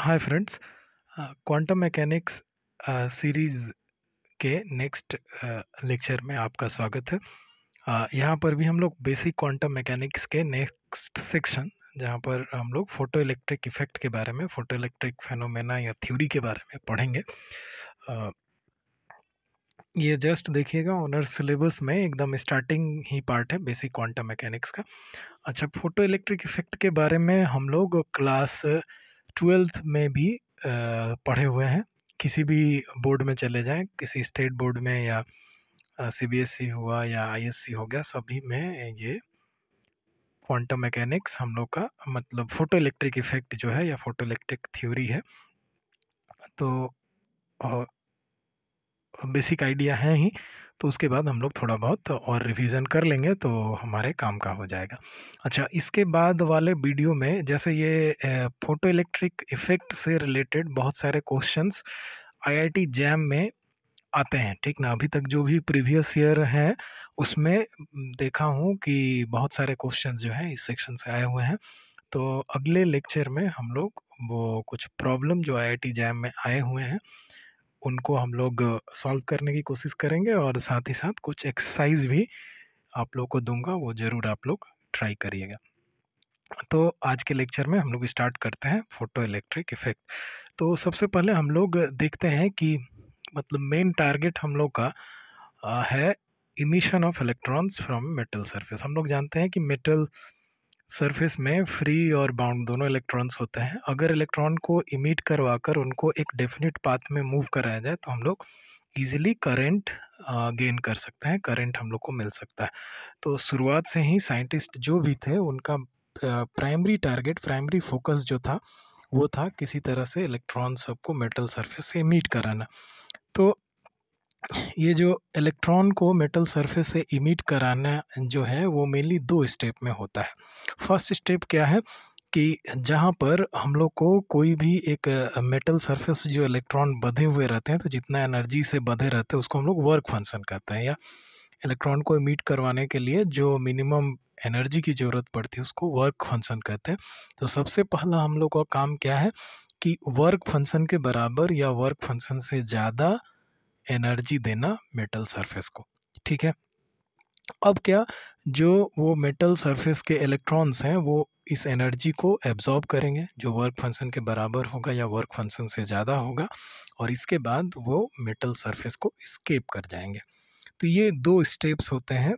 हाय friends quantum mechanics series के next lecture uh, में आपका स्वागत है uh, यहाँ पर भी हम लोग बेसिक क्वांटम मैकेनिक्स के नेक्स्ट सेक्शन जहाँ पर हम लोग फोटो इलेक्ट्रिक इफेक्ट के बारे में फ़ोटो इलेक्ट्रिक फेनोमेना या थ्योरी के बारे में पढ़ेंगे uh, ये जस्ट देखिएगा ऑनर सिलेबस में एकदम स्टार्टिंग ही पार्ट है बेसिक क्वांटम मैकेनिक्स का अच्छा फोटो इलेक्ट्रिक इफेक्ट के बारे में हम लोग क्लास uh, ट्वेल्थ में भी पढ़े हुए हैं किसी भी बोर्ड में चले जाएं किसी स्टेट बोर्ड में या सी बी एस हुआ या आई एस सी हो गया सभी में ये क्वांटम मैकेनिक्स हम लोग का मतलब फ़ोटो इलेक्ट्रिक इफ़ेक्ट जो है या फ़ोटो इलेक्ट्रिक थ्योरी है तो बेसिक आइडिया है ही तो उसके बाद हम लोग थोड़ा बहुत और रिवीजन कर लेंगे तो हमारे काम का हो जाएगा अच्छा इसके बाद वाले वीडियो में जैसे ये फोटो इलेक्ट्रिक इफ़ेक्ट से रिलेटेड बहुत सारे क्वेश्चंस आईआईटी जैम में आते हैं ठीक ना अभी तक जो भी प्रीवियस ईयर हैं उसमें देखा हूँ कि बहुत सारे क्वेश्चन जो हैं इस सेक्शन से आए हुए हैं तो अगले लेक्चर में हम लोग वो कुछ प्रॉब्लम जो आई जैम में आए हुए हैं उनको हम लोग सॉल्व करने की कोशिश करेंगे और साथ ही साथ कुछ एक्सरसाइज भी आप लोग को दूंगा वो ज़रूर आप लोग ट्राई करिएगा तो आज के लेक्चर में हम लोग स्टार्ट करते हैं फोटो इलेक्ट्रिक इफेक्ट तो सबसे पहले हम लोग देखते हैं कि मतलब मेन टारगेट हम लोग का आ, है emission of electrons from metal surface हम लोग जानते हैं कि मेटल सरफेस में फ्री और बाउंड दोनों इलेक्ट्रॉन्स होते हैं अगर इलेक्ट्रॉन को इमिट करवाकर उनको एक डेफिनेट पाथ में मूव कराया जाए तो हम लोग ईजिली करंट गेन कर सकते हैं करंट हम लोग को मिल सकता है तो शुरुआत से ही साइंटिस्ट जो भी थे उनका प्राइमरी टारगेट प्राइमरी फोकस जो था वो था किसी तरह से इलेक्ट्रॉन सबको मेटल सरफेस से इमिट कराना तो ये जो इलेक्ट्रॉन को मेटल सरफेस से इमिट कराना जो है वो मेनली दो स्टेप में होता है फर्स्ट स्टेप क्या है कि जहाँ पर हम लोग को कोई भी एक मेटल सरफेस जो इलेक्ट्रॉन बधे हुए रहते हैं तो जितना एनर्जी से बधे रहते हैं उसको हम लोग वर्क फंक्शन कहते हैं या इलेक्ट्रॉन को इमिट करवाने के लिए जो मिनिमम एनर्जी की ज़रूरत पड़ती है उसको वर्क फंक्शन कहते हैं तो सबसे पहला हम लोग का काम क्या है कि वर्क फंक्शन के बराबर या वर्क फंक्शन से ज़्यादा एनर्जी देना मेटल सरफेस को ठीक है अब क्या जो वो मेटल सरफेस के इलेक्ट्रॉन्स हैं वो इस एनर्जी को एब्जॉर्ब करेंगे जो वर्क फंक्शन के बराबर होगा या वर्क फंक्शन से ज़्यादा होगा और इसके बाद वो मेटल सरफेस को स्केप कर जाएंगे तो ये दो स्टेप्स होते हैं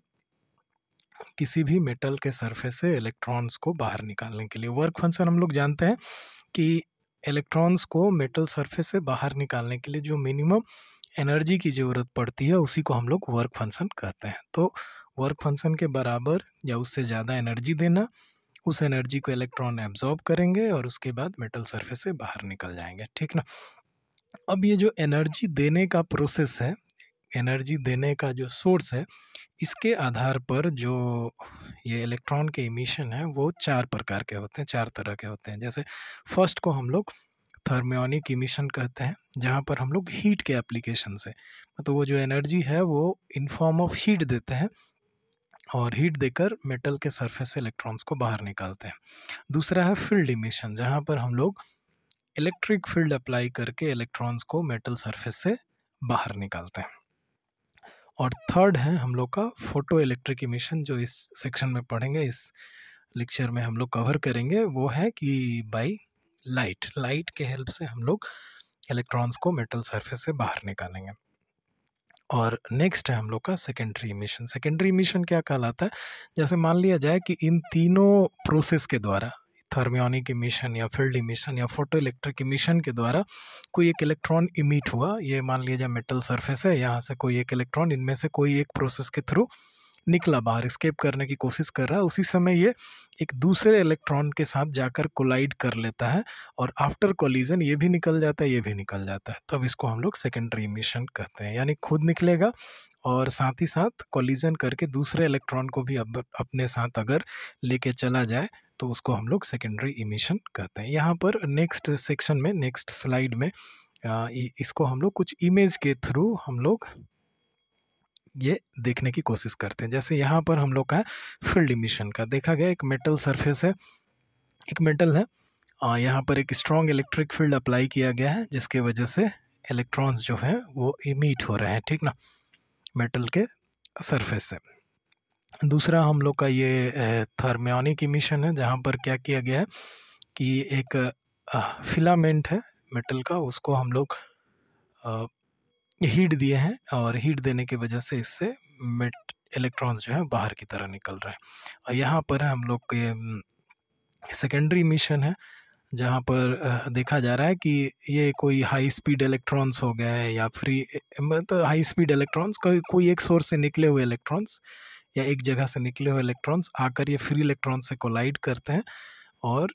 किसी भी मेटल के सरफेस से इलेक्ट्रॉन्स को बाहर निकालने के लिए वर्क फंक्शन हम लोग जानते हैं कि इलेक्ट्रॉन्स को मेटल सरफेस से बाहर निकालने के लिए जो मिनिमम एनर्जी की ज़रूरत पड़ती है उसी को हम लोग वर्क फंक्शन कहते हैं तो वर्क फंक्शन के बराबर या उससे ज़्यादा एनर्जी देना उस एनर्जी को इलेक्ट्रॉन एब्जॉर्ब करेंगे और उसके बाद मेटल सरफेस से बाहर निकल जाएंगे ठीक ना अब ये जो एनर्जी देने का प्रोसेस है एनर्जी देने का जो सोर्स है इसके आधार पर जो ये इलेक्ट्रॉन के इमिशन है वो चार प्रकार के होते हैं चार तरह के होते हैं जैसे फर्स्ट को हम लोग थर्मियोनिक इमिशन कहते हैं जहाँ पर हम लोग हीट के एप्लीकेशन से मतलब वो जो एनर्जी है वो इन फॉर्म ऑफ हीट देते हैं और हीट देकर मेटल के सरफेस से इलेक्ट्रॉन्स को बाहर निकालते हैं दूसरा है फील्ड इमिशन जहाँ पर हम लोग इलेक्ट्रिक फील्ड अप्लाई करके इलेक्ट्रॉन्स को मेटल सरफेस से बाहर निकालते हैं और थर्ड है हम लोग का फोटो इलेक्ट्रिक इमिशन जो इस सेक्शन में पढ़ेंगे इस लेक्चर में हम लोग कवर करेंगे वो है कि बाई लाइट लाइट के हेल्प से हम लोग इलेक्ट्रॉन्स को मेटल सरफेस से बाहर निकालेंगे और नेक्स्ट है हम लोग का सेकेंडरी इमिशन सेकेंडरी इमिशन क्या कहलाता है जैसे मान लिया जाए कि इन तीनों प्रोसेस के द्वारा थर्मियोनिक इमिशन या फील्ड इमिशन या फोटो इलेक्ट्रिक इमिशन के द्वारा कोई एक इलेक्ट्रॉन इमिट हुआ ये मान लिया जाए मेटल सरफेस है यहाँ से कोई एक इलेक्ट्रॉन इनमें से कोई एक प्रोसेस के थ्रू निकला बाहर स्केप करने की कोशिश कर रहा है उसी समय ये एक दूसरे इलेक्ट्रॉन के साथ जाकर कोलाइड कर लेता है और आफ्टर कोलिजन ये भी निकल जाता है ये भी निकल जाता है तब इसको हम लोग सेकेंडरी इमिशन कहते हैं यानी खुद निकलेगा और साथ ही साथ कोलिजन करके दूसरे इलेक्ट्रॉन को भी अब अपने साथ अगर लेके चला जाए तो उसको हम लोग सेकेंडरी इमिशन कहते हैं यहाँ पर नेक्स्ट सेक्शन में नेक्स्ट स्लाइड में इसको हम लोग कुछ इमेज के थ्रू हम लोग ये देखने की कोशिश करते हैं जैसे यहाँ पर हम लोग का फील्ड इमिशन का देखा गया एक मेटल सरफेस है एक मेटल है और यहाँ पर एक स्ट्रॉन्ग इलेक्ट्रिक फील्ड अप्लाई किया गया है जिसके वजह से इलेक्ट्रॉन्स जो हैं वो इमीट हो रहे हैं ठीक ना मेटल के सरफेस से दूसरा हम लोग का ये थर्मियोनिक इमिशन है जहाँ पर क्या किया गया है कि एक फिलामेंट है मेटल का उसको हम लोग हीट दिए हैं और हीट देने की वजह से इससे मेट इलेक्ट्रॉन्स जो है बाहर की तरह निकल रहे हैं और यहाँ पर हम लोग के सेकेंडरी हम्म, मिशन है जहाँ पर देखा जा रहा है कि ये कोई हाई स्पीड इलेक्ट्रॉन्स हो गए हैं या फ्री मतलब हाई स्पीड इलेक्ट्रॉन्स कोई कोई एक सोर्स से निकले हुए इलेक्ट्रॉन्स या एक जगह से निकले हुए इलेक्ट्रॉन्स आकर ये फ्री इलेक्ट्रॉन्स से कोलाइड करते हैं और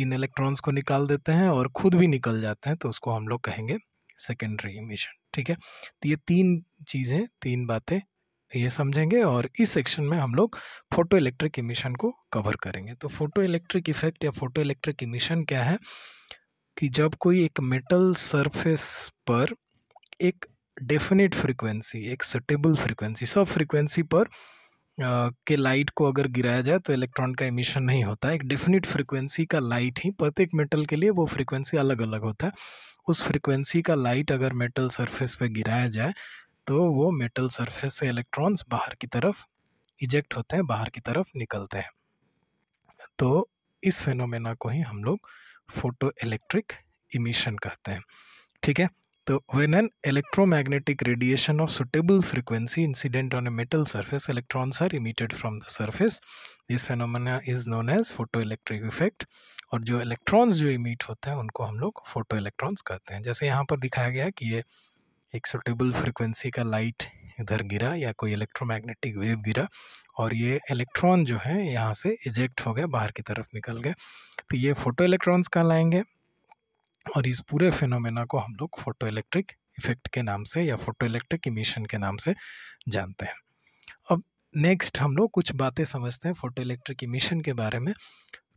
इन इलेक्ट्रॉन्स को निकाल देते हैं और खुद भी निकल जाते हैं तो उसको हम लोग कहेंगे सेकेंडरी इमिशन ठीक है तो ये तीन चीज़ें तीन बातें ये समझेंगे और इस सेक्शन में हम लोग फोटो इलेक्ट्रिक इमिशन को कवर करेंगे तो फोटो इलेक्ट्रिक इफेक्ट या फोटो इलेक्ट्रिक इमिशन क्या है कि जब कोई एक मेटल सरफेस पर एक डेफिनेट फ्रीक्वेंसी एक सटेबल फ्रीक्वेंसी सब फ्रीक्वेंसी पर आ, के लाइट को अगर गिराया जाए तो इलेक्ट्रॉन का इमिशन नहीं होता एक डेफिनेट फ्रीक्वेंसी का लाइट ही प्रत्येक मेटल के लिए वो फ्रीक्वेंसी अलग अलग होता है उस फ्रिक्वेंसी का लाइट अगर मेटल सरफेस पे गिराया जाए तो वो मेटल सरफेस से इलेक्ट्रॉन्स बाहर की तरफ इजेक्ट होते हैं बाहर की तरफ निकलते हैं तो इस फेनोमेना को ही हम लोग फोटो इलेक्ट्रिक इमिशन कहते हैं ठीक है तो when an electromagnetic radiation of suitable frequency incident on a metal surface electrons are emitted from the surface this phenomena is known as photo electric effect और जो इलेक्ट्रॉन्स जो emit होते हैं उनको हम लोग फोटो इलेक्ट्रॉन्स कहते हैं जैसे यहाँ पर दिखाया गया कि ये एक सुटेबल फ्रिक्वेंसी का लाइट इधर गिरा या कोई इलेक्ट्रो मैग्नेटिक वेव गिरा और ये इलेक्ट्रॉन जो है यहाँ से इजेक्ट हो गया बाहर की तरफ निकल गए तो ये फोटो इलेक्ट्रॉन्स कहलाएंगे और इस पूरे फिनोमेना को हम लोग फोटो इलेक्ट्रिक इफेक्ट के नाम से या फोटो इलेक्ट्रिक इमिशन के नाम से जानते हैं अब नेक्स्ट हम लोग कुछ बातें समझते हैं फोटो इलेक्ट्रिक इमिशन के बारे में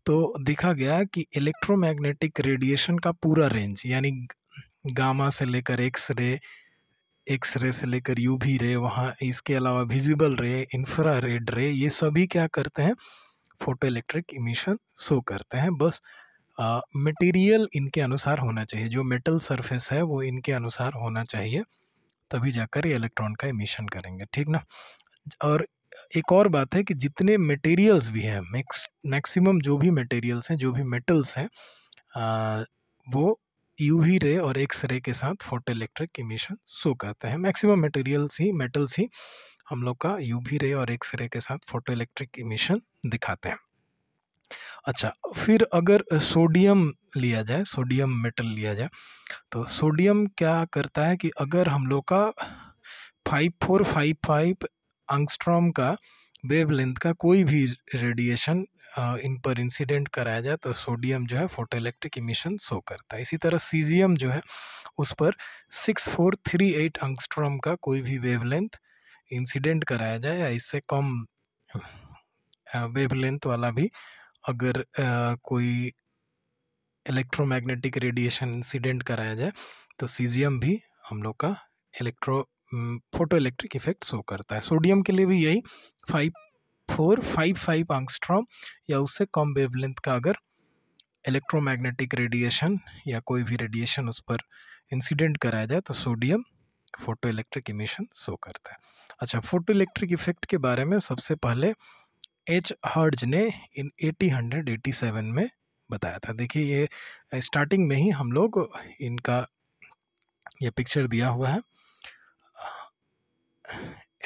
तो देखा गया कि इलेक्ट्रोमैग्नेटिक रेडिएशन का पूरा रेंज यानी गामा से लेकर एक्स रे एक्स रे से लेकर यू भी रे वहाँ इसके अलावा विजिबल रे इंफ्रा रेड रे ये सभी क्या करते हैं फोटो इलेक्ट्रिक इमिशन शो करते हैं बस मटेरियल इनके अनुसार होना चाहिए जो मेटल सरफेस है वो इनके अनुसार होना चाहिए तभी जाकर ये इलेक्ट्रॉन का एमिशन करेंगे ठीक ना और एक और बात है कि जितने मटेरियल्स भी हैं मैक्स मैक्सिमम जो भी मटेरियल्स हैं जो भी मेटल्स हैं वो यूवी रे और एक्स रे के साथ फोटो इलेक्ट्रिक इमिशन शो करते हैं मैक्सिमम मटेरियल्स ही मेटल्स ही हम लोग का यू रे और एक्स रे के साथ फोटो इलेक्ट्रिक इमिशन दिखाते हैं अच्छा फिर अगर सोडियम लिया जाए सोडियम मेटल लिया जाए तो सोडियम क्या करता है कि अगर हम लोग का five four five five angstrom का वेव लेंथ का कोई भी रेडिएशन इन पर इंसिडेंट कराया जाए तो सोडियम जो है फोटो इलेक्ट्रिक इमिशन शो करता है इसी तरह सीजियम जो है उस पर six four three eight angstrom का कोई भी वेव लेंथ इंसिडेंट कराया जाए या इससे कम वेव लेंथ वाला भी अगर आ, कोई इलेक्ट्रोमैग्नेटिक रेडिएशन इंसिडेंट कराया जाए तो सीजियम भी हम लोग का electro photo electric effect show करता है सोडियम के लिए भी यही five four five five angstrom या उससे कम वेवलेंथ का अगर इलेक्ट्रोमैग्नेटिक रेडिएशन या कोई भी रेडिएशन उस पर इंसिडेंट कराया जाए तो sodium photoelectric emission show करता है अच्छा फोटो इलेक्ट्रिक इफेक्ट के बारे में सबसे पहले एच हर्ज ने in eighteen hundred eighty seven में बताया था देखिए ये स्टार्टिंग में ही हम लोग इनका ये पिक्चर दिया हुआ है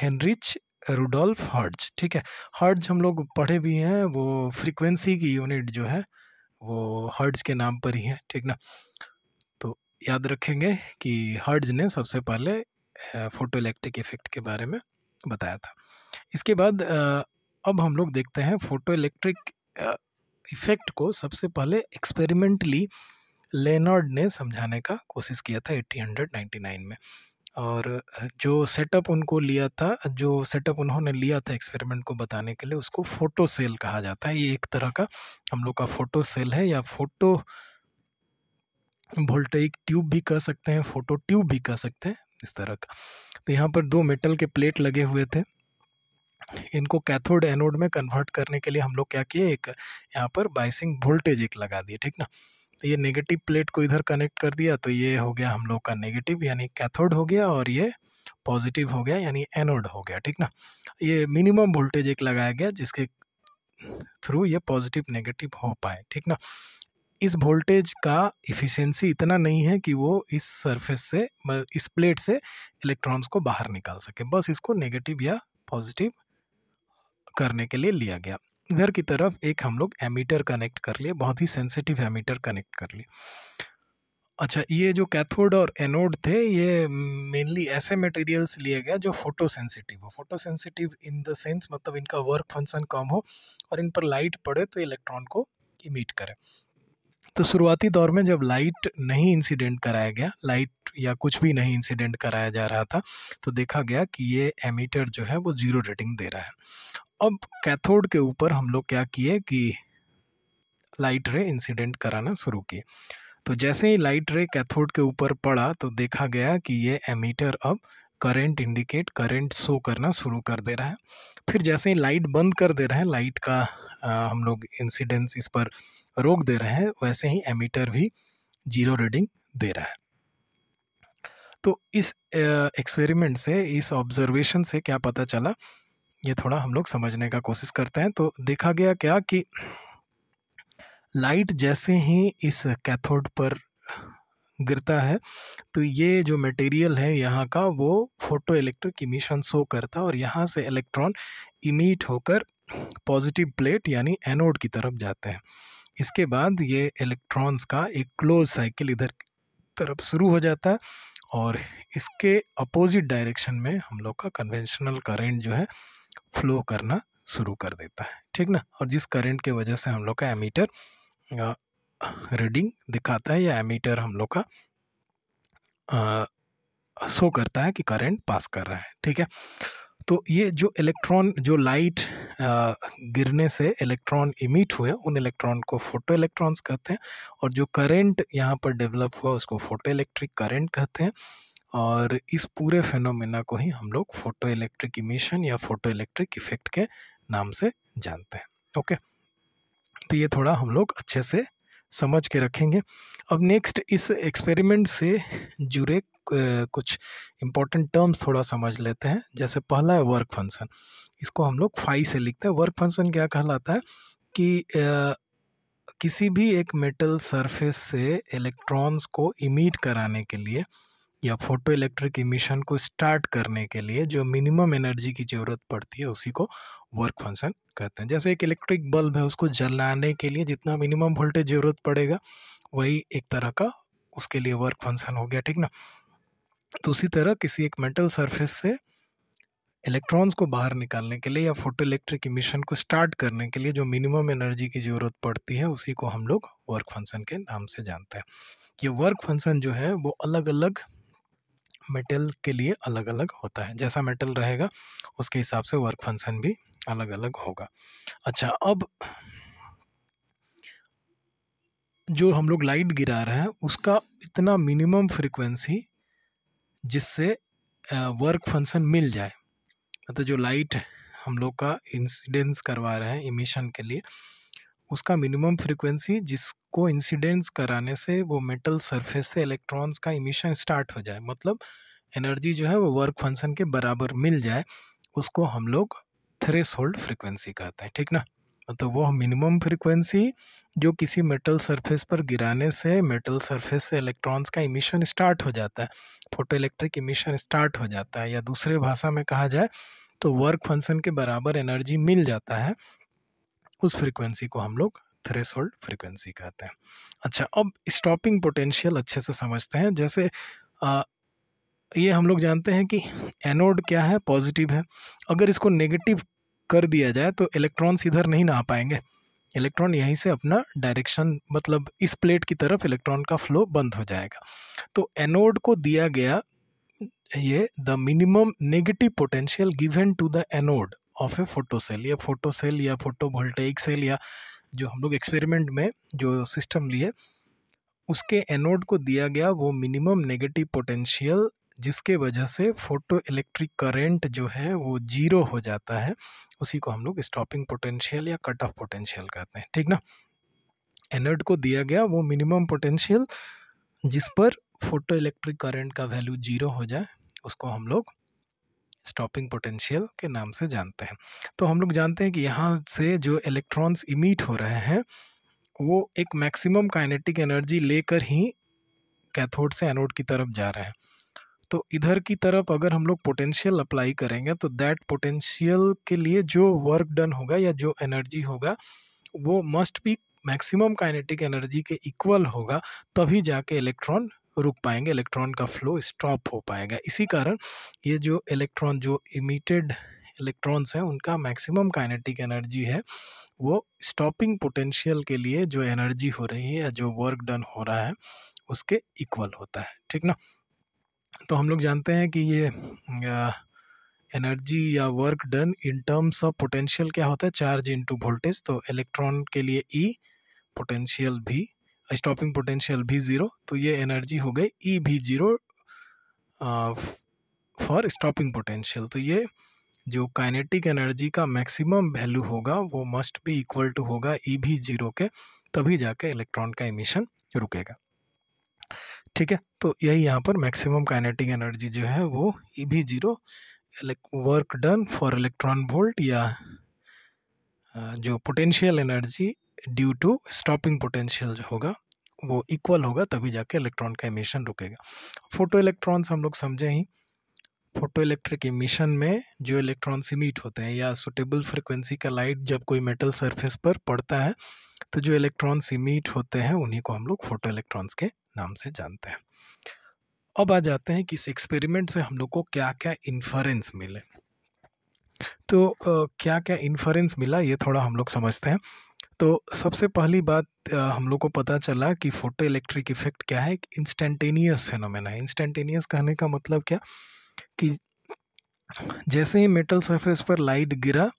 हेनरिच रूडोल्फ हर्ज ठीक है हर्ज हम लोग पढ़े भी हैं वो फ्रीक्वेंसी की यूनिट जो है वो हर्ज के नाम पर ही है ठीक ना तो याद रखेंगे कि हर्ज ने सबसे पहले फोटोइलेक्ट्रिक इफेक्ट के बारे में बताया था इसके बाद अब हम लोग देखते हैं फोटो इलेक्ट्रिक इफेक्ट को सबसे पहले एक्सपेरिमेंटली लेनार्ड ने समझाने का कोशिश किया था 1899 में और जो सेटअप उनको लिया था जो सेटअप उन्होंने लिया था एक्सपेरिमेंट को बताने के लिए उसको फोटो सेल कहा जाता है ये एक तरह का हम लोग का फोटो सेल है या फोटो वोल्टेक ट्यूब भी कह सकते हैं फोटो ट्यूब भी कह सकते हैं इस तरह का तो यहाँ पर दो मेटल के प्लेट लगे हुए थे इनको कैथोड एनोड में कन्वर्ट करने के लिए हम लोग क्या किए एक यहाँ पर बाइसिंग वोल्टेज एक लगा दिए ठीक ना तो ये नेगेटिव प्लेट को इधर कनेक्ट कर दिया तो ये हो गया हम लोग का नेगेटिव यानी कैथोड हो गया और ये पॉजिटिव हो गया यानी एनोड हो गया ठीक ना ये मिनिमम वोल्टेज एक लगाया गया जिसके थ्रू ये पॉजिटिव नेगेटिव हो पाए ठीक ना इस वोल्टेज का इफिशेंसी इतना नहीं है कि वो इस सरफेस से इस प्लेट से इलेक्ट्रॉन्स को बाहर निकाल सके बस इसको नेगेटिव या पॉजिटिव करने के लिए लिया गया इधर की तरफ एक हम लोग एमीटर कनेक्ट कर लिए बहुत ही सेंसिटिव एमीटर कनेक्ट कर लिए अच्छा ये जो कैथोड और एनोड थे ये मेनली ऐसे मटेरियल्स लिए गए जो फोटो सेंसिटिव हो photosensitive in the sense मतलब इनका वर्क फंक्शन कम हो और इन पर लाइट पड़े तो इलेक्ट्रॉन को इमिट करे तो शुरुआती दौर में जब लाइट नहीं इंसिडेंट कराया गया लाइट या कुछ भी नहीं इंसिडेंट कराया जा रहा था तो देखा गया कि ये एमीटर जो है वो ज़ीरो रेटिंग दे रहा है अब कैथोड के ऊपर हम लोग क्या किए कि लाइट रे इंसिडेंट कराना शुरू किए तो जैसे ही लाइट रे कैथोड के ऊपर पड़ा तो देखा गया कि ये एमीटर अब करंट इंडिकेट करंट शो करना शुरू कर दे रहा है फिर जैसे ही लाइट बंद कर दे रहे हैं लाइट का आ, हम लोग इंसिडेंस इस पर रोक दे रहे हैं वैसे ही एमीटर भी जीरो रीडिंग दे रहा है तो इस एक्सपेरिमेंट से इस ऑब्जर्वेशन से क्या पता चला ये थोड़ा हम लोग समझने का कोशिश करते हैं तो देखा गया क्या कि लाइट जैसे ही इस कैथोड पर गिरता है तो ये जो मटेरियल है यहाँ का वो फोटो इलेक्ट्रिक इमिशन शो करता है और यहाँ से इलेक्ट्रॉन इमिट होकर पॉजिटिव प्लेट यानी एनोड की तरफ जाते हैं इसके बाद ये इलेक्ट्रॉन्स का एक क्लोज साइकिल इधर तरफ शुरू हो जाता है और इसके अपोजिट डायरेक्शन में हम लोग का कन्वेंशनल करेंट जो है फ्लो करना शुरू कर देता है ठीक ना और जिस करंट के वजह से हम लोग का एमीटर रीडिंग दिखाता है या एमीटर हम लोग का शो करता है कि करंट पास कर रहा है ठीक है तो ये जो इलेक्ट्रॉन जो लाइट गिरने से इलेक्ट्रॉन इमिट हुए उन इलेक्ट्रॉन को फोटो इलेक्ट्रॉन्स कहते हैं और जो करंट यहाँ पर डेवलप हुआ उसको फोटो इलेक्ट्रिक करेंट कहते हैं और इस पूरे फेनोमेना को ही हम लोग फोटो इलेक्ट्रिक इमिशन या फोटो इलेक्ट्रिक इफेक्ट के नाम से जानते हैं ओके तो ये थोड़ा हम लोग अच्छे से समझ के रखेंगे अब नेक्स्ट इस एक्सपेरिमेंट से जुड़े कुछ इम्पोर्टेंट टर्म्स थोड़ा समझ लेते हैं जैसे पहला है वर्क फंक्शन इसको हम लोग फाई से लिखते हैं वर्क फंक्शन क्या कहलाता है कि आ, किसी भी एक मेटल सरफेस से इलेक्ट्रॉन्स को इमीट कराने के लिए या फोटो इलेक्ट्रिक इमिशन को स्टार्ट करने के लिए जो मिनिमम एनर्जी की ज़रूरत पड़ती है उसी को वर्क फंक्शन कहते हैं जैसे एक इलेक्ट्रिक बल्ब है उसको जलाने के लिए जितना मिनिमम वोल्टेज ज़रूरत पड़ेगा वही एक तरह का उसके लिए वर्क फंक्शन हो गया ठीक ना तो उसी तरह किसी एक मेटल सरफेस से इलेक्ट्रॉन्स को बाहर निकालने के लिए या फोटो इलेक्ट्रिक इमिशन को स्टार्ट करने के लिए जो मिनिमम एनर्जी की ज़रूरत पड़ती है उसी को हम लोग वर्क फंक्शन के नाम से जानते हैं कि वर्क फंक्शन जो है वो अलग अलग मेटल के लिए अलग अलग होता है जैसा मेटल रहेगा उसके हिसाब से वर्क फंक्शन भी अलग अलग होगा अच्छा अब जो हम लोग लाइट गिरा रहे हैं उसका इतना मिनिमम फ्रिक्वेंसी जिससे वर्क फंक्शन मिल जाए मतलब तो जो लाइट हम लोग का इंसिडेंस करवा रहे हैं इमिशन के लिए उसका मिनिमम फ्रीक्वेंसी जिसको इंसिडेंस कराने से वो मेटल सरफेस से इलेक्ट्रॉन्स का इमिशन स्टार्ट हो जाए मतलब एनर्जी जो है वो वर्क फंक्शन के बराबर मिल जाए उसको हम लोग थ्रेस होल्ड फ्रिक्वेंसी कहते हैं ठीक ना तो वह मिनिमम फ्रिक्वेंसी जो किसी मेटल सरफेस पर गिराने से मेटल सरफेस से इलेक्ट्रॉन्स का इमिशन स्टार्ट हो जाता है फोटो इलेक्ट्रिक इमिशन स्टार्ट हो जाता है या दूसरे भाषा में कहा जाए तो वर्क फंक्शन के बराबर एनर्जी मिल जाता है उस फ्रीक्वेंसी को हम लोग थ्रेस होल्ड फ्रीक्वेंसी कहते हैं अच्छा अब स्टॉपिंग पोटेंशियल अच्छे से समझते हैं जैसे आ, ये हम लोग जानते हैं कि एनोड क्या है पॉजिटिव है अगर इसको नेगेटिव कर दिया जाए तो इलेक्ट्रॉन्स इधर नहीं ना आ पाएंगे इलेक्ट्रॉन यहीं से अपना डायरेक्शन मतलब इस प्लेट की तरफ इलेक्ट्रॉन का फ्लो बंद हो जाएगा तो एनोड को दिया गया ये the minimum negative potential given to the anode of a photocell या फोटो सेल या फोटो वोल्टेक सेल या जो हम लोग एक्सपेरिमेंट में जो सिस्टम लिए उसके एनोड को दिया गया वो मिनिमम नेगेटिव पोटेंशियल जिसके वजह से फोटो इलेक्ट्रिक करेंट जो है वो जीरो हो जाता है उसी को हम लोग स्टॉपिंग पोटेंशियल या कट ऑफ पोटेंशियल कहते हैं ठीक ना एनोड को दिया गया वो मिनिमम पोटेंशियल जिस पर फोटो इलेक्ट्रिक करेंट का वैल्यू जीरो हो जाए उसको हम लोग स्टॉपिंग पोटेंशियल के नाम से जानते हैं तो हम लोग जानते हैं कि यहाँ से जो इलेक्ट्रॉन्स इमिट हो रहे हैं वो एक मैक्सिमम काइनेटिक एनर्जी लेकर ही कैथोड से एनोड की तरफ जा रहे हैं तो इधर की तरफ अगर हम लोग पोटेंशियल अप्लाई करेंगे तो दैट पोटेंशियल के लिए जो वर्क डन होगा या जो एनर्जी होगा वो must be maximum kinetic energy के इक्वल होगा तभी जाके इलेक्ट्रॉन रुक पाएंगे इलेक्ट्रॉन का फ्लो स्टॉप हो पाएगा इसी कारण ये जो इलेक्ट्रॉन जो इमिटेड इलेक्ट्रॉन्स हैं उनका मैक्सिमम काइनेटिक एनर्जी है वो स्टॉपिंग पोटेंशियल के लिए जो एनर्जी हो रही है या जो वर्क डन हो रहा है उसके इक्वल होता है ठीक ना तो हम लोग जानते हैं कि ये एनर्जी या work done in terms of potential क्या होता है चार्ज इनटू वोल्टेज तो इलेक्ट्रॉन के लिए ई e, पोटेंशियल भी स्टॉपिंग पोटेंशियल भी ज़ीरो तो ये एनर्जी हो गई ई e भी ज़ीरो फॉर स्टॉपिंग पोटेंशियल तो ये जो काइनेटिक एनर्जी का मैक्सिमम वैल्यू होगा वो मस्ट e भी इक्वल टू होगा ई भी ज़ीरो के तभी जाके इलेक्ट्रॉन का इमिशन रुकेगा ठीक है तो यही यहाँ पर मैक्सिमम काइनेटिक एनर्जी जो है वो ई e भी zero work done for electron volt या जो potential energy due to stopping potential जो होगा वो इक्वल होगा तभी जाके इलेक्ट्रॉन का इमिशन रुकेगा फोटो इलेक्ट्रॉन्स हम लोग समझे ही फोटो इलेक्ट्रिक इमिशन में जो इलेक्ट्रॉन्स इमिट होते हैं या सुटेबल फ्रिक्वेंसी का लाइट जब कोई मेटल सरफेस पर पड़ता है तो जो इलेक्ट्रॉन्स इमिट होते हैं उन्हीं को हम लोग फोटो इलेक्ट्रॉन्स के नाम से जानते हैं अब आ जाते हैं कि इस एक्सपेरिमेंट से हम लोग को क्या क्या इन्फरेंस मिले तो आ, क्या क्या इन्फरेंस मिला ये थोड़ा हम लोग समझते हैं तो सबसे पहली बात हम लोग को पता चला कि फोटो इलेक्ट्रिक इफेक्ट क्या है एक इंस्टेंटेनियस फेनोमेना है इंस्टेंटेनियस कहने का मतलब क्या कि जैसे ही मेटल सरफेस पर लाइट गिरा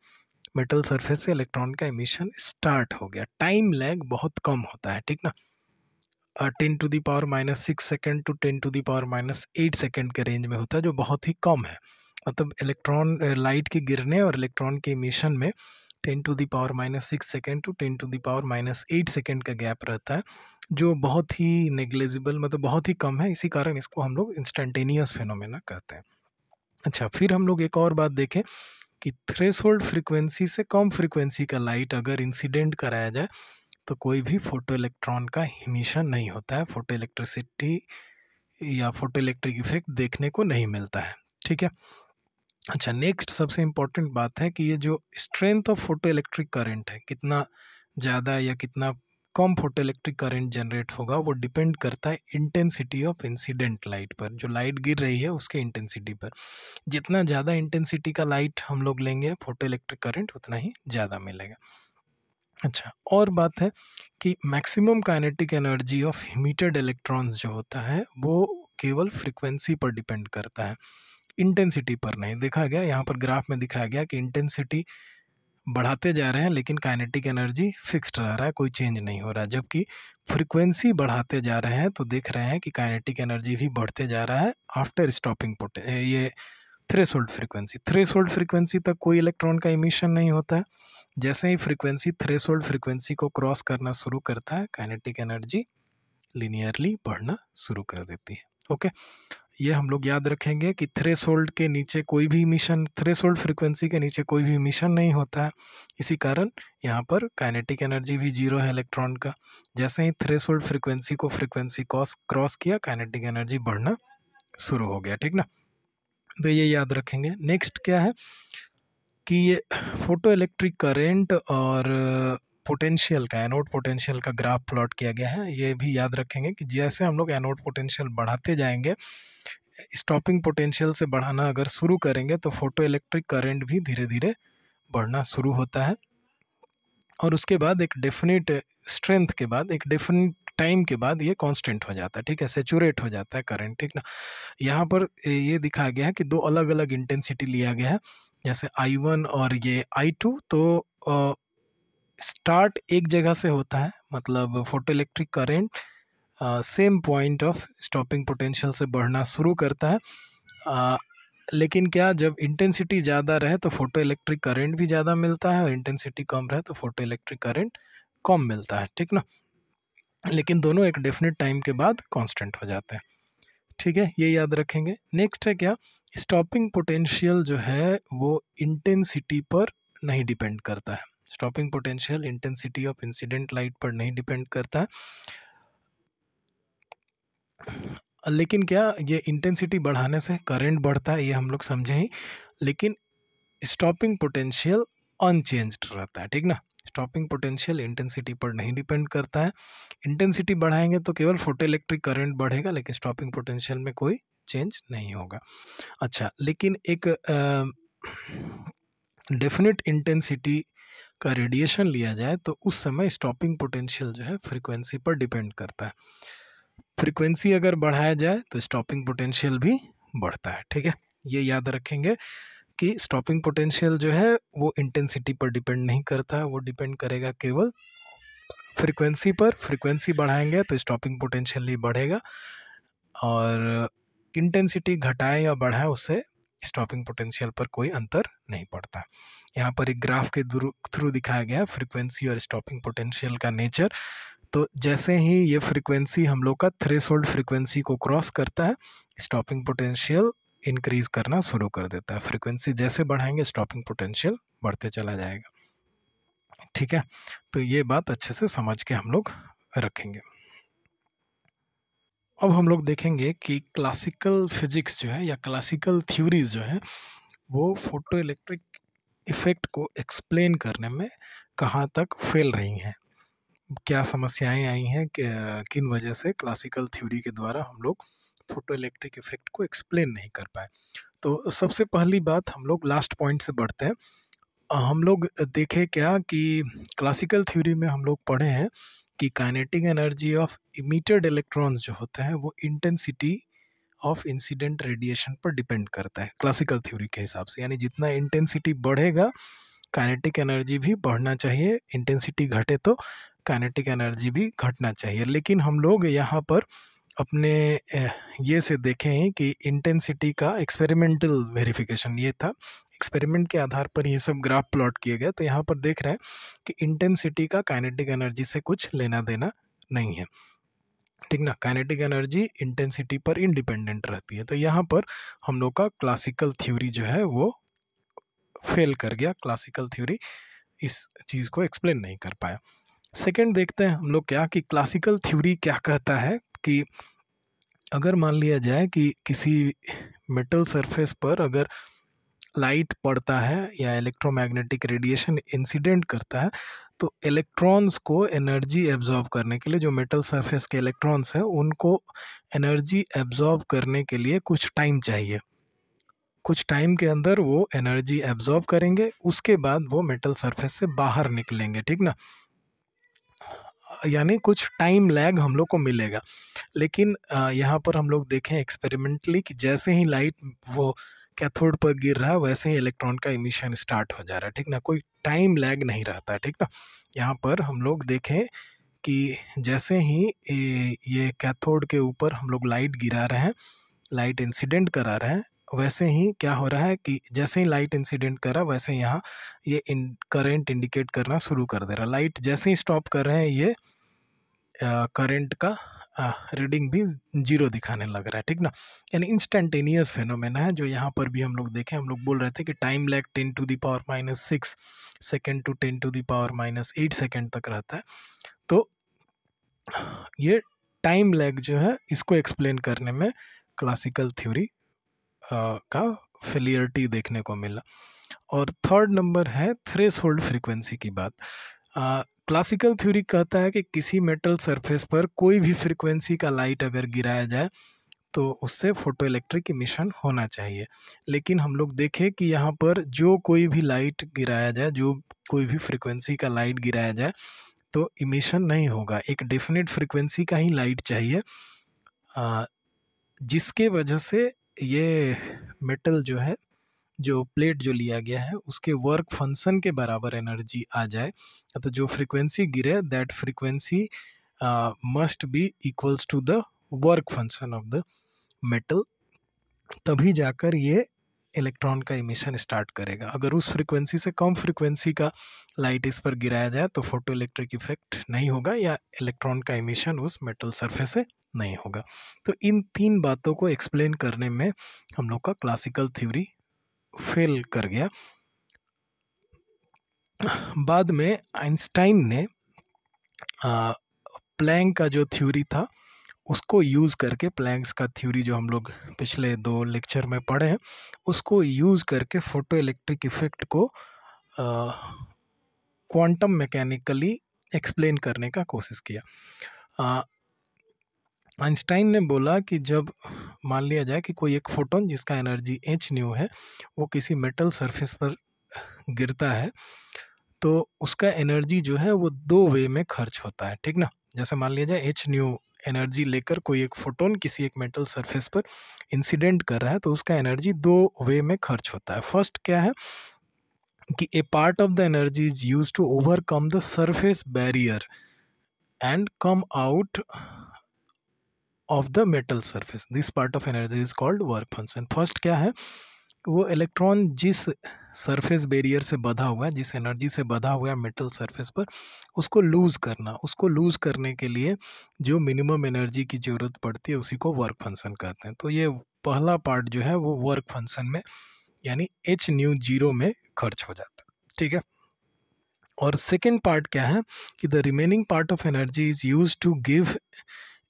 मेटल सरफेस से इलेक्ट्रॉन का एमिशन स्टार्ट हो गया टाइम लैग बहुत कम होता है ठीक ना ten to the power minus six second to ten to the power minus eight second के रेंज में होता है जो बहुत ही कम है मतलब इलेक्ट्रॉन लाइट के गिरने और इलेक्ट्रॉन के इमिशन में ten to the power minus six second to ten to the power minus eight second का गैप रहता है जो बहुत ही नेग्लेजिबल मतलब बहुत ही कम है इसी कारण इसको हम लोग इंस्टेंटेनियस फेनोमेना कहते हैं अच्छा फिर हम लोग एक और बात देखें कि थ्रेस फ्रिक्वेंसी से कम फ्रिक्वेंसी का लाइट अगर इंसिडेंट कराया जाए तो कोई भी फोटो इलेक्ट्रॉन का हिमिशन नहीं होता है फोटो इलेक्ट्रिसिटी या फोटो इलेक्ट्रिक इफेक्ट देखने को नहीं मिलता है ठीक है अच्छा नेक्स्ट सबसे इम्पोर्टेंट बात है कि ये जो strength of photoelectric current है कितना ज़्यादा या कितना कम फोटो इलेक्ट्रिक करेंट जनरेट होगा वो डिपेंड करता है इंटेंसिटी ऑफ इंसिडेंट लाइट पर जो लाइट गिर रही है उसके इंटेंसिटी पर जितना ज़्यादा इंटेंसिटी का लाइट हम लोग लेंगे फोटो इलेक्ट्रिक करेंट उतना ही ज़्यादा मिलेगा अच्छा और बात है कि maximum kinetic energy of emitted electrons जो होता है वो केवल फ्रिक्वेंसी पर डिपेंड करता है इंटेंसिटी पर नहीं देखा गया यहाँ पर ग्राफ में दिखाया गया कि इंटेंसिटी बढ़ाते जा रहे हैं लेकिन काइनेटिक एनर्जी फिक्स्ड रह रहा है कोई चेंज नहीं हो रहा जबकि फ्रीक्वेंसी बढ़ाते जा रहे हैं तो देख रहे हैं कि काइनेटिक एनर्जी भी बढ़ते जा रहा है आफ्टर स्टॉपिंग पोटे ये थ्रेसोल्ड फ्रीक्वेंसी थ्रेसोल्ड फ्रीक्वेंसी तक कोई इलेक्ट्रॉन का इमिशन नहीं होता है जैसे ही फ्रीक्वेंसी थ्रेसोल्ड फ्रीक्वेंसी को क्रॉस करना शुरू करता है काइनेटिक एनर्जी लीनियरली बढ़ना शुरू कर देती है ओके ये हम लोग याद रखेंगे कि थ्रेस के नीचे कोई भी मिशन थ्रेस होल्ड फ्रिक्वेंसी के नीचे कोई भी मिशन नहीं होता है इसी कारण यहाँ पर काइनेटिक एनर्जी भी जीरो है इलेक्ट्रॉन का जैसे ही थ्रेस होल्ड फ्रिक्वेंसी को फ्रिक्वेंसी कॉस क्रॉस किया काइनेटिक एनर्जी बढ़ना शुरू हो गया ठीक ना तो ये याद रखेंगे नेक्स्ट क्या है कि ये फोटो इलेक्ट्रिक करेंट और पोटेंशियल का एनोड पोटेंशियल का ग्राफ प्लॉट किया गया है ये भी याद रखेंगे कि जैसे हम लोग एनोड पोटेंशियल बढ़ाते जाएंगे स्टॉपिंग पोटेंशियल से बढ़ाना अगर शुरू करेंगे तो फोटो इलेक्ट्रिक करेंट भी धीरे धीरे बढ़ना शुरू होता है और उसके बाद एक डेफिनेट स्ट्रेंथ के बाद एक डेफिनेट टाइम के बाद ये कांस्टेंट हो जाता है ठीक है सेचूरेट हो जाता है करंट ठीक ना यहाँ पर ये दिखाया गया है कि दो अलग अलग इंटेंसिटी लिया गया है जैसे आई वन और ये आई टू तो स्टार्ट एक जगह से होता है मतलब photoelectric current same point of stopping potential से बढ़ना शुरू करता है uh, लेकिन क्या जब इंटेंसिटी ज़्यादा रहे तो फोटो इलेक्ट्रिक करंट भी ज़्यादा मिलता है और इंटेंसिटी कम रहे तो फोटो इलेक्ट्रिक करंट कम मिलता है ठीक ना लेकिन दोनों एक डेफिनेट टाइम के बाद कांस्टेंट हो जाते हैं ठीक है ये याद रखेंगे नेक्स्ट है क्या स्टॉपिंग पोटेंशियल जो है वो इंटेंसिटी पर नहीं डिपेंड करता है stopping potential intensity of incident light पर नहीं डिपेंड करता लेकिन क्या ये इंटेंसिटी बढ़ाने से करंट बढ़ता है ये हम लोग समझे ही लेकिन स्टॉपिंग पोटेंशियल अनचेंज रहता है ठीक ना स्टॉपिंग पोटेंशियल इंटेंसिटी पर नहीं डिपेंड करता है इंटेंसिटी बढ़ाएंगे तो केवल फोटो इलेक्ट्रिक करेंट बढ़ेगा लेकिन स्टॉपिंग पोटेंशियल में कोई चेंज नहीं होगा अच्छा लेकिन एक डेफिनेट इंटेंसिटी का रेडिएशन लिया जाए तो उस समय स्टॉपिंग पोटेंशियल जो है फ्रीक्वेंसी पर डिपेंड करता है फ्रीक्वेंसी अगर बढ़ाया जाए तो स्टॉपिंग पोटेंशियल भी बढ़ता है ठीक है ये याद रखेंगे कि स्टॉपिंग पोटेंशियल जो है वो इंटेंसिटी पर डिपेंड नहीं करता वो डिपेंड करेगा केवल फ्रीक्वेंसी पर फ्रीक्वेंसी बढ़ाएंगे तो स्टॉपिंग पोटेंशियल ही बढ़ेगा और इंटेंसिटी घटाएं या बढ़ाएं उससे स्टॉपिंग पोटेंशियल पर कोई अंतर नहीं पड़ता यहाँ पर एक ग्राफ के थ्रू दिखाया गया फ्रीक्वेंसी और स्टॉपिंग पोटेंशियल का नेचर तो जैसे ही ये फ्रीक्वेंसी हम लोग का थ्रेस होल्ड फ्रीक्वेंसी को क्रॉस करता है स्टॉपिंग पोटेंशियल इंक्रीज करना शुरू कर देता है फ्रीक्वेंसी जैसे बढ़ाएंगे स्टॉपिंग पोटेंशियल बढ़ते चला जाएगा ठीक है तो ये बात अच्छे से समझ के हम लोग रखेंगे अब हम लोग देखेंगे कि क्लासिकल फिजिक्स जो है या क्लासिकल थ्योरीज जो है वो फोटो इलेक्ट्रिक इफ़ेक्ट को एक्सप्लेन करने में कहाँ तक फेल रही हैं क्या समस्याएं आई हैं किन वजह से क्लासिकल थ्योरी के द्वारा हम लोग फोटो इलेक्ट्रिक इफ़ेक्ट को एक्सप्लेन नहीं कर पाए तो सबसे पहली बात हम लोग लास्ट पॉइंट से बढ़ते हैं हम लोग देखें क्या कि क्लासिकल थ्योरी में हम लोग पढ़े हैं कि kinetic energy of emitted electrons जो होते हैं वो इंटेंसिटी ऑफ इंसिडेंट रेडिएशन पर डिपेंड करता है क्लासिकल थ्योरी के हिसाब से यानी जितना इंटेंसिटी बढ़ेगा काइनेटिक एनर्जी भी बढ़ना चाहिए इंटेंसिटी घटे तो काइनेटिक एनर्जी भी घटना चाहिए लेकिन हम लोग यहाँ पर अपने ये से देखें कि इंटेंसिटी का एक्सपेरिमेंटल वेरिफिकेशन ये था एक्सपेरिमेंट के आधार पर ये सब ग्राफ प्लॉट किए गए तो यहाँ पर देख रहे हैं कि इंटेंसिटी का काइनेटिक एनर्जी से कुछ लेना देना नहीं है ठीक ना काइनेटिक एनर्जी इंटेंसिटी पर इंडिपेंडेंट रहती है तो यहाँ पर हम लोग का क्लासिकल थ्योरी जो है वो फेल कर गया क्लासिकल थ्योरी इस चीज़ को एक्सप्लेन नहीं कर पाया सेकंड देखते हैं हम लोग क्या कि क्लासिकल थ्योरी क्या कहता है कि अगर मान लिया जाए कि किसी मेटल सरफेस पर अगर लाइट पड़ता है या इलेक्ट्रोमैग्नेटिक रेडिएशन इंसिडेंट करता है तो इलेक्ट्रॉन्स को एनर्जी एब्जॉर्ब करने के लिए जो मेटल सरफेस के इलेक्ट्रॉन्स हैं उनको एनर्जी एब्जॉर्ब करने के लिए कुछ टाइम चाहिए कुछ टाइम के अंदर वो एनर्जी एब्जॉर्ब करेंगे उसके बाद वो मेटल सरफेस से बाहर निकलेंगे ठीक ना यानी कुछ टाइम लैग हम लोग को मिलेगा लेकिन यहाँ पर हम लोग देखें एक्सपेरिमेंटली कि जैसे ही लाइट वो कैथोड पर गिर रहा है वैसे ही इलेक्ट्रॉन का इमिशन स्टार्ट हो जा रहा है ठीक ना कोई टाइम लैग नहीं रहता है ठीक ना यहाँ पर हम लोग देखें कि जैसे ही ये कैथोड के ऊपर हम लोग लाइट गिरा रहे हैं लाइट इंसिडेंट करा रहे हैं वैसे ही क्या हो रहा है कि जैसे ही लाइट इंसिडेंट करा वैसे यहाँ ये इन करेंट इंडिकेट करना शुरू कर दे रहा लाइट जैसे ही स्टॉप कर रहे हैं ये करंट का रीडिंग भी जीरो दिखाने लग रहा है ठीक ना यानी इंस्टेंटेनियस फेनोमेना है जो यहाँ पर भी हम लोग देखें हम लोग बोल रहे थे कि time lag ten to power minus six second to ten to power minus eight second तक रहता है तो ये टाइम लैग जो है इसको एक्सप्लेन करने में क्लासिकल थ्योरी का फेलियरिटी देखने को मिला और थर्ड नंबर है थ्रेस होल्ड फ्रिक्वेंसी की बात क्लासिकल थ्योरी कहता है कि किसी मेटल सरफेस पर कोई भी फ्रिक्वेंसी का लाइट अगर गिराया जाए तो उससे फोटो इलेक्ट्रिक इमिशन होना चाहिए लेकिन हम लोग देखें कि यहाँ पर जो कोई भी लाइट गिराया जाए जो कोई भी फ्रिक्वेंसी का लाइट गिराया जाए तो इमिशन नहीं होगा एक डेफिनेट फ्रिक्वेंसी का ही लाइट चाहिए जिसके वजह से ये मेटल जो है जो प्लेट जो लिया गया है उसके वर्क फंक्शन के बराबर एनर्जी आ जाए तो जो फ्रिक्वेंसी गिरे that frequency must be equals to the work function of the metal तभी जाकर ये इलेक्ट्रॉन का इमिशन स्टार्ट करेगा अगर उस फ्रीक्वेंसी से कम फ्रीक्वेंसी का लाइट इस पर गिराया जाए तो फोटो इलेक्ट्रिक इफेक्ट नहीं होगा या इलेक्ट्रॉन का इमिशन उस मेटल सरफेस से नहीं होगा तो इन तीन बातों को एक्सप्लेन करने में हम लोग का क्लासिकल थ्योरी फेल कर गया बाद में आइंस्टाइन ने प्लैंक का जो थ्योरी था उसको यूज़ करके प्लैंक्स का थ्योरी जो हम लोग पिछले दो लेक्चर में पढ़े हैं उसको यूज़ करके फ़ोटो इलेक्ट्रिक इफ़ेक्ट को क्वांटम मैकेनिकली एक्सप्लेन करने का कोशिश किया आइंस्टाइन ने बोला कि जब मान लिया जाए कि कोई एक फोटोन जिसका एनर्जी एच न्यू है वो किसी मेटल सरफेस पर गिरता है तो उसका एनर्जी जो है वो दो वे में खर्च होता है ठीक ना जैसे मान लिया जाए एच न्यू एनर्जी लेकर कोई एक फोटोन किसी एक मेटल सरफेस पर इंसिडेंट कर रहा है तो उसका एनर्जी दो वे में खर्च होता है फर्स्ट क्या है कि a part of the energy is use to overcome the surface barrier and come out of the metal surface this part of energy is called work function first क्या है वो इलेक्ट्रॉन जिस सरफेस बेरियर से बधा हुआ है जिस energy से बधा हुआ है मेटल सरफेस पर उसको लूज़ करना उसको लूज़ करने के लिए जो मिनिमम एनर्जी की ज़रूरत पड़ती है उसी को वर्क फंक्शन कहते हैं तो ये पहला पार्ट जो है वो वर्क फंक्शन में यानी एच न्यू जीरो में खर्च हो जाता है ठीक है और सेकेंड पार्ट क्या है कि the remaining part of energy is use to give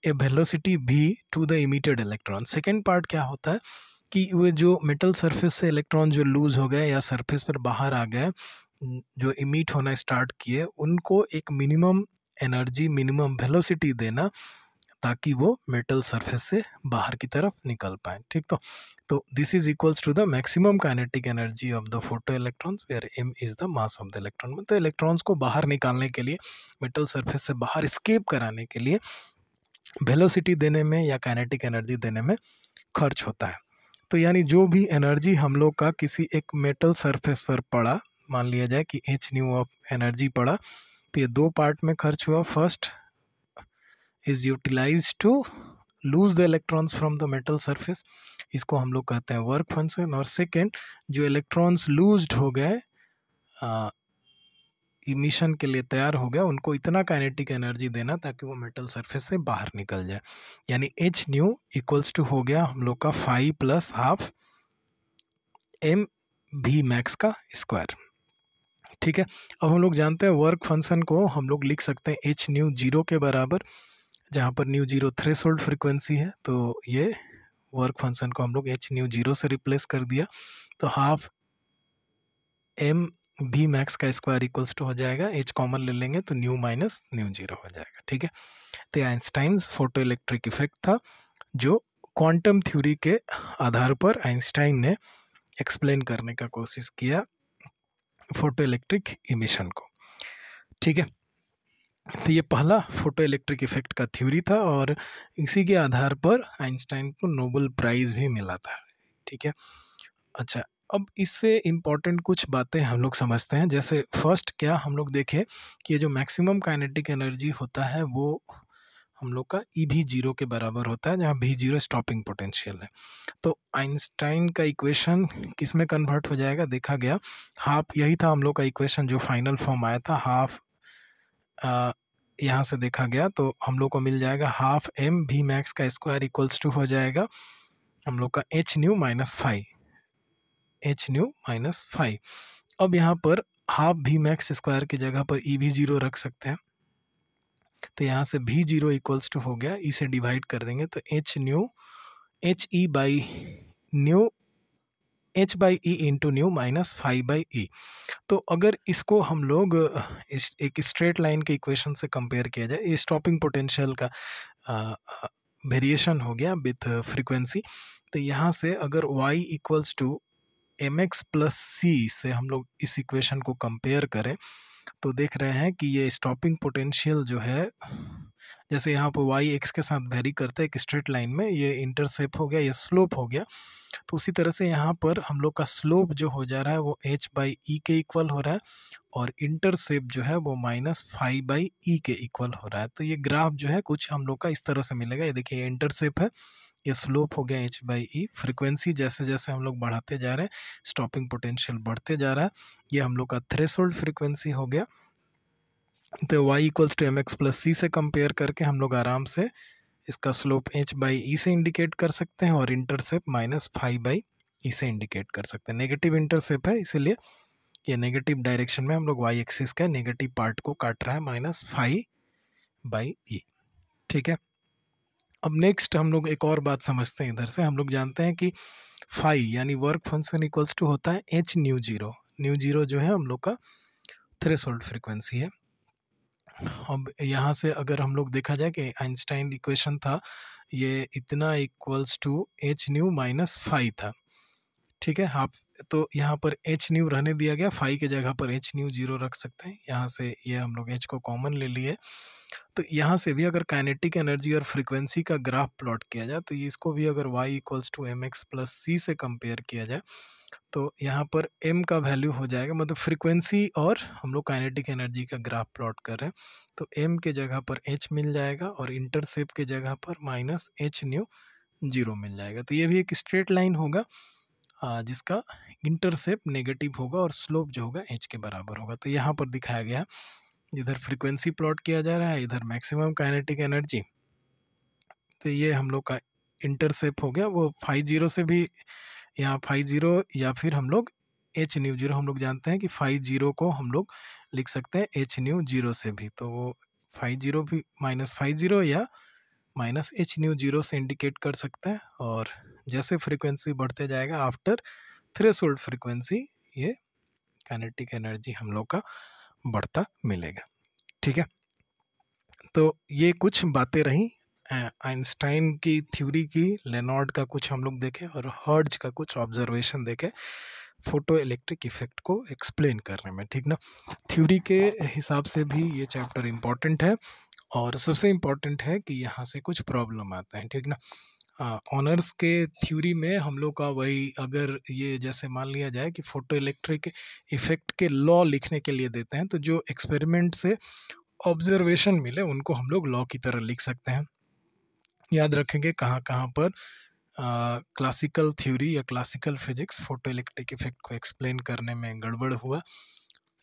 a velocity V to the emitted electron second part क्या होता है कि वे जो मेटल सरफेस से इलेक्ट्रॉन जो लूज हो गए या सरफेस पर बाहर आ गए जो इमिट होना स्टार्ट किए उनको एक मिनिमम एनर्जी मिनिमम वेलोसिटी देना ताकि वो मेटल सरफेस से बाहर की तरफ निकल पाए ठीक तो तो this is equals to the maximum kinetic energy of the photo electrons where M is the mass of the electron मतलब इलेक्ट्रॉन्स को बाहर निकालने के लिए मेटल सरफेस से बाहर स्केप कराने के लिए वेलोसिटी देने में या काइनेटिक एनर्जी देने में खर्च होता है तो यानी जो भी एनर्जी हम लोग का किसी एक मेटल सरफेस पर पड़ा मान लिया जाए कि एच न्यू ऑफ एनर्जी पड़ा तो ये दो पार्ट में खर्च हुआ first is utilize to lose the electrons from the metal surface इसको हम लोग कहते हैं वर्क फंक्शन और सेकेंड जो इलेक्ट्रॉन्स लूज हो गए इमिशन के लिए तैयार हो गया उनको इतना काइनेटिक एनर्जी देना ताकि वो मेटल सरफेस से बाहर निकल जाए यानी एच न्यू इक्वल्स टू हो गया हम लोग का five plus half M V max का स्क्वायर ठीक है अब हम लोग जानते हैं वर्क फंक्शन को हम लोग लिख सकते हैं एच न्यू जीरो के बराबर जहाँ पर न्यू जीरो थ्रेस फ्रिक्वेंसी है तो ये वर्क फंक्शन को हम लोग एच न्यू जीरो से रिप्लेस कर दिया तो हाफ एम वी मैक्स का स्क्वायर इक्वल्स टू हो जाएगा एच कॉमन ले लेंगे तो न्यू माइनस न्यू जीरो हो जाएगा ठीक है तो आइंस्टाइन फोटो इलेक्ट्रिक इफेक्ट था जो क्वांटम थ्योरी के आधार पर आइंस्टाइन ने एक्सप्लेन करने का कोशिश किया फोटो इलेक्ट्रिक इमिशन को ठीक है तो ये पहला फोटो इलेक्ट्रिक इफेक्ट का थ्योरी था और इसी के आधार पर आइंस्टाइन को नोबल प्राइज़ भी मिला था ठीक है अच्छा अब इससे इम्पॉर्टेंट कुछ बातें हम लोग समझते हैं जैसे फर्स्ट क्या हम लोग देखें कि ये जो मैक्सिमम काइनेटिक एनर्जी होता है वो हम लोग का ई भी जीरो के बराबर होता है जहाँ भी जीरो स्टॉपिंग पोटेंशियल है तो आइंस्टाइन का इक्वेशन किस में कन्वर्ट हो जाएगा देखा गया हाफ यही था हम लोग का इक्वेशन जो फाइनल फॉर्म आया था हाफ यहाँ से देखा गया तो हम लोग को मिल जाएगा हाफ एम भी मैक्स का स्क्वायर इक्वल्स टू हो जाएगा हम लोग का H nu minus five H nu minus five अब यहाँ पर हाफ भी मैक्स स्क्वायर की जगह पर ई e भी ज़ीरो रख सकते हैं तो यहाँ से भी जीरो इक्वल्स टू हो गया इसे डिवाइड कर देंगे तो H nu H E by nu H by E into nu minus five by E तो अगर इसको हम लोग इस एक स्ट्रेट लाइन के इक्वेशन से कंपेयर किया जाए ये स्टॉपिंग पोटेंशियल का वेरिएशन हो गया विथ फ्रीक्वेंसी तो यहाँ से अगर y equals to M X plus C से हम लोग इस इक्वेशन को कंपेयर करें तो देख रहे हैं कि ये स्टॉपिंग पोटेंशियल जो है जैसे यहाँ पर वाई एक्स के साथ वेरी करता है एक स्ट्रेट लाइन में ये इंटरसेप हो गया ये स्लोप हो गया तो उसी तरह से यहाँ पर हम लोग का स्लोप जो हो जा रहा है वो एच बाई ई के इक्वल हो रहा है और इंटरसेप जो है वो माइनस फाइव बाई ई के इक्वल हो रहा है तो ये ग्राफ जो है कुछ हम लोग का इस तरह से मिलेगा ये देखिए इंटरसेप है ये स्लोप हो गया एच बाई ई फ्रिक्वेंसी जैसे जैसे हम लोग बढ़ाते जा रहे हैं स्टॉपिंग पोटेंशियल बढ़ते जा रहा है ये हम लोग का थ्रेस फ्रिक्वेंसी हो गया तो Y equals to M X plus C से कंपेयर करके हम लोग आराम से इसका स्लोप एच बाई ई से इंडिकेट कर सकते हैं और intercept minus five by E से इंडिकेट कर सकते हैं नेगेटिव इंटरसेप है इसीलिए ये नेगेटिव डायरेक्शन में हम लोग वाई एक्सिस का नेगेटिव पार्ट को काट रहा है माइनस फाइव बाई ई ठीक है अब नेक्स्ट हम लोग एक और बात समझते हैं इधर से हम लोग जानते हैं कि फाई यानी वर्क फंक्शन इक्वल्स टू होता है H nu zero nu zero जो है हम लोग का थ्रेस फ्रीक्वेंसी है अब यहाँ से अगर हम लोग देखा जाए कि आइंस्टाइन इक्वेशन था ये इतना equals to H nu minus five था ठीक है आप तो यहाँ पर एच न्यू रहने दिया गया फाइव के जगह पर एच न्यू जीरो रख सकते हैं यहाँ से ये हम लोग एच को कॉमन ले लिए तो यहाँ से भी अगर काइनेटिक एनर्जी और फ्रीक्वेंसी का ग्राफ प्लॉट किया जाए तो इसको भी अगर Y equals to M X plus C से कंपेयर किया जाए तो यहाँ पर एम का वैल्यू हो जाएगा मतलब फ्रीक्वेंसी और हम लोग काइनेटिक एनर्जी का ग्राफ प्लॉट कर रहे हैं तो एम के जगह पर एच मिल जाएगा और इंटरसेप के जगह पर माइनस एच न्यू जीरो मिल जाएगा तो ये भी एक स्ट्रेट लाइन होगा जिसका इंटरसेप नेगेटिव होगा और स्लोप जो होगा एच के बराबर होगा तो यहाँ पर दिखाया गया इधर फ्रीक्वेंसी प्लॉट किया जा रहा है इधर मैक्सिमम काइनेटिक एनर्जी तो ये हम लोग का इंटरसेप हो गया वो फाइव जीरो से भी यहाँ फाइव जीरो या फिर हम लोग एच न्यू जीरो हम लोग जानते हैं कि फाइव जीरो को हम लोग लिख सकते हैं एच न्यू जीरो से भी तो वो फाइव जीरो भी माइनस फाइव जीरो या माइनस एच न्यू जीरो से इंडिकेट कर सकते हैं और जैसे फ्रीक्वेंसी बढ़ते जाएगा आफ्टर थ्रेसोल्ड फ्रीक्वेंसी ये काइनेटिक एनर्जी हम लोग का बढ़ता मिलेगा ठीक है तो ये कुछ बातें रहीं आइंस्टाइन की थ्योरी की लेनॉर्ड का कुछ हम लोग देखें और हर्ज का कुछ ऑब्जर्वेशन देखें फोटो इलेक्ट्रिक इफेक्ट को एक्सप्लेन करने में ठीक ना थ्योरी के हिसाब से भी ये चैप्टर इम्पॉर्टेंट है और सबसे इम्पॉर्टेंट है कि यहाँ से कुछ प्रॉब्लम आते हैं ठीक ना ऑनर्स के थ्योरी में हम लोग का वही अगर ये जैसे मान लिया जाए कि फोटो इलेक्ट्रिक इफेक्ट के लॉ लिखने के लिए देते हैं तो जो एक्सपेरिमेंट से ऑब्जर्वेशन मिले उनको हम लोग लॉ की तरह लिख सकते हैं याद रखेंगे कहाँ कहाँ पर क्लासिकल थ्योरी या classical physics photo electric effect को एक्सप्लेन करने में गड़बड़ हुआ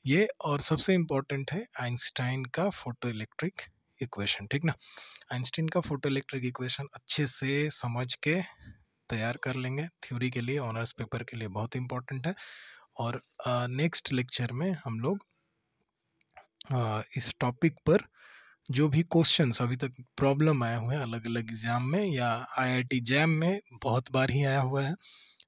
ये और सबसे इम्पॉर्टेंट है आइंस्टाइन का फोटो इलेक्ट्रिक इक्वेशन ठीक ना आइंस्टीन का फोटो इलेक्ट्रिक इक्वेशन अच्छे से समझ के तैयार कर लेंगे थ्योरी के लिए ऑनर्स पेपर के लिए बहुत इंपॉर्टेंट है और नेक्स्ट uh, लेक्चर में हम लोग uh, इस टॉपिक पर जो भी क्वेश्चंस अभी तक प्रॉब्लम आए हुए हैं अलग अलग एग्ज़ाम में या आईआईटी जैम में बहुत बार ही आया हुआ है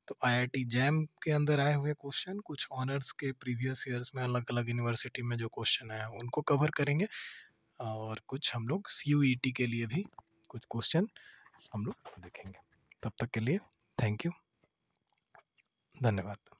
तो आईआईटी जैम के अंदर आए हुए क्वेश्चन कुछ ऑनर्स के प्रीवियस ईयर्स में अलग अलग यूनिवर्सिटी में जो क्वेश्चन आए हैं उनको कवर करेंगे और कुछ हम लोग सी e के लिए भी कुछ क्वेश्चन हम लोग देखेंगे तब तक के लिए थैंक यू धन्यवाद